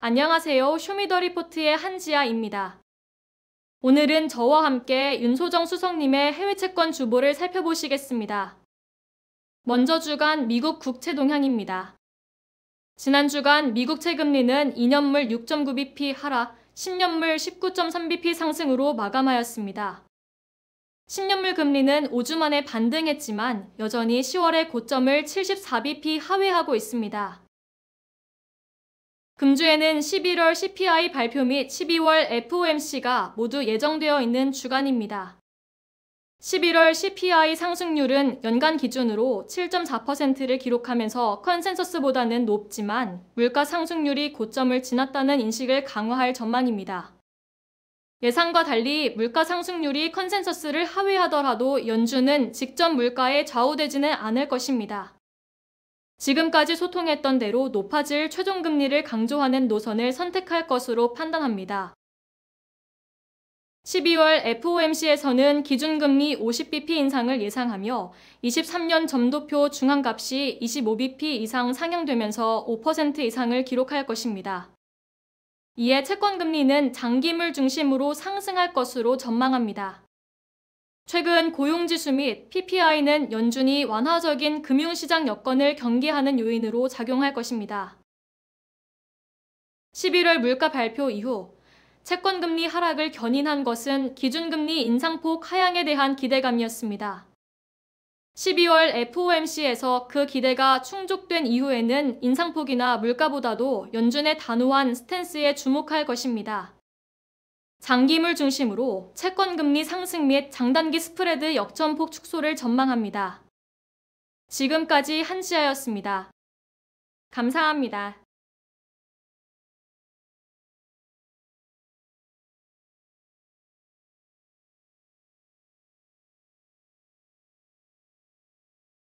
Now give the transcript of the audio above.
안녕하세요. 쇼미더리포트의 한지아입니다. 오늘은 저와 함께 윤소정 수석님의 해외 채권 주보를 살펴보시겠습니다. 먼저 주간 미국 국채 동향입니다. 지난 주간 미국 채금리는 2년물 6.9bp 하락, 10년물 19.3bp 상승으로 마감하였습니다. 10년물 금리는 5주 만에 반등했지만 여전히 10월의 고점을 74bp 하회하고 있습니다. 금주에는 11월 CPI 발표 및 12월 FOMC가 모두 예정되어 있는 주간입니다. 11월 CPI 상승률은 연간 기준으로 7.4%를 기록하면서 컨센서스보다는 높지만 물가 상승률이 고점을 지났다는 인식을 강화할 전망입니다. 예상과 달리 물가 상승률이 컨센서스를 하회하더라도 연준은 직접 물가에 좌우되지는 않을 것입니다. 지금까지 소통했던 대로 높아질 최종금리를 강조하는 노선을 선택할 것으로 판단합니다. 12월 FOMC에서는 기준금리 50bp 인상을 예상하며 23년 점도표 중앙값이 25bp 이상 상향되면서 5% 이상을 기록할 것입니다. 이에 채권금리는 장기물 중심으로 상승할 것으로 전망합니다. 최근 고용지수 및 PPI는 연준이 완화적인 금융시장 여건을 경계하는 요인으로 작용할 것입니다. 11월 물가 발표 이후 채권금리 하락을 견인한 것은 기준금리 인상폭 하향에 대한 기대감이었습니다. 12월 FOMC에서 그 기대가 충족된 이후에는 인상폭이나 물가보다도 연준의 단호한 스탠스에 주목할 것입니다. 장기물 중심으로 채권 금리 상승 및 장단기 스프레드 역전폭 축소를 전망합니다. 지금까지 한시아였습니다. 감사합니다.